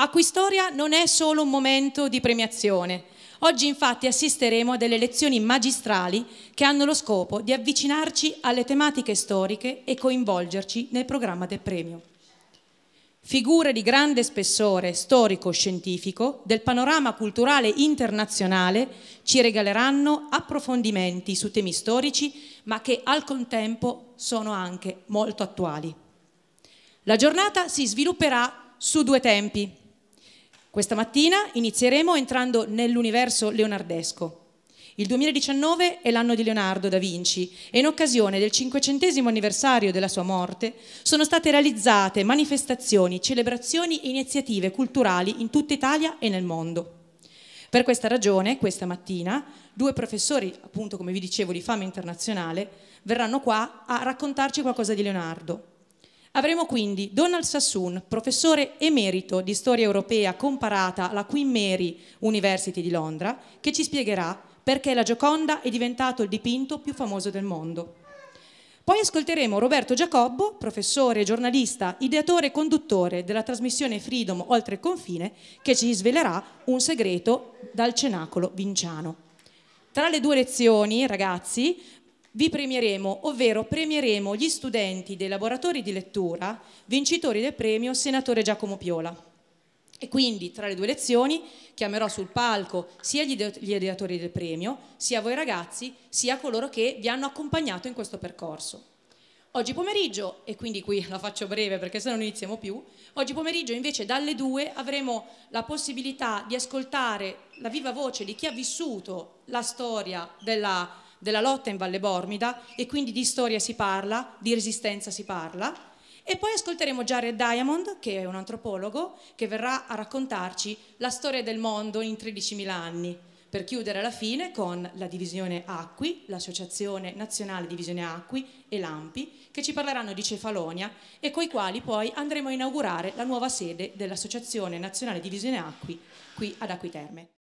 Acquistoria non è solo un momento di premiazione. Oggi infatti assisteremo a delle lezioni magistrali che hanno lo scopo di avvicinarci alle tematiche storiche e coinvolgerci nel programma del premio. Figure di grande spessore storico-scientifico del panorama culturale internazionale ci regaleranno approfondimenti su temi storici ma che al contempo sono anche molto attuali. La giornata si svilupperà su due tempi. Questa mattina inizieremo entrando nell'universo leonardesco. Il 2019 è l'anno di Leonardo da Vinci e in occasione del 500 anniversario della sua morte sono state realizzate manifestazioni, celebrazioni e iniziative culturali in tutta Italia e nel mondo. Per questa ragione, questa mattina, due professori, appunto come vi dicevo, di fama internazionale, verranno qua a raccontarci qualcosa di Leonardo, Avremo quindi Donald Sassoon, professore emerito di storia europea comparata alla Queen Mary University di Londra, che ci spiegherà perché la Gioconda è diventato il dipinto più famoso del mondo. Poi ascolteremo Roberto Giacobbo, professore, giornalista, ideatore e conduttore della trasmissione Freedom Oltre il Confine, che ci svelerà un segreto dal cenacolo vinciano. Tra le due lezioni, ragazzi, vi premieremo, ovvero premieremo gli studenti dei laboratori di lettura vincitori del premio Senatore Giacomo Piola. E quindi tra le due lezioni chiamerò sul palco sia gli, ideatori del premio, sia voi ragazzi, sia coloro che vi hanno accompagnato in questo percorso. Oggi pomeriggio, e quindi qui la faccio breve perché se no non iniziamo più, oggi pomeriggio invece dalle due avremo la possibilità di ascoltare la viva voce di chi ha vissuto la storia della della lotta in Valle Bormida e quindi di storia si parla, di resistenza si parla. E poi ascolteremo Jared Diamond, che è un antropologo, che verrà a raccontarci la storia del mondo in 13.000 anni, per chiudere alla fine con la divisione Acqui, l'Associazione Nazionale Divisione Acqui e l'AMPI, che ci parleranno di Cefalonia e coi quali poi andremo a inaugurare la nuova sede dell'Associazione Nazionale Divisione Acqui qui ad Acquiterme.